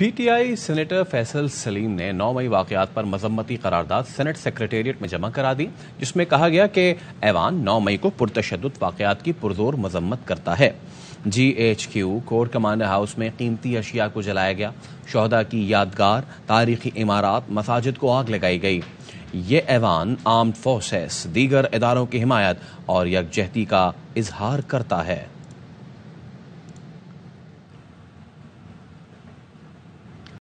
PTI senator Faisal Salim ने नौ मई वाकयात पर मजम्मती करारदाद senate secretariat में जमा करा दी जिसमें कहा गया कि ऐवान नौ मई को पुरतशद वाकयात की पुरजोर मजम्मत करता है G H Q corps commander house में कीमती अशिया को जलाया गया शहदा की यादगार तारीखी इमारत मसाजिद को आग लगाई गई ये ऐवान आर्म्ड फोर्सेस दीगर इदारों की हिमायत और यकजहती का इजहार करता है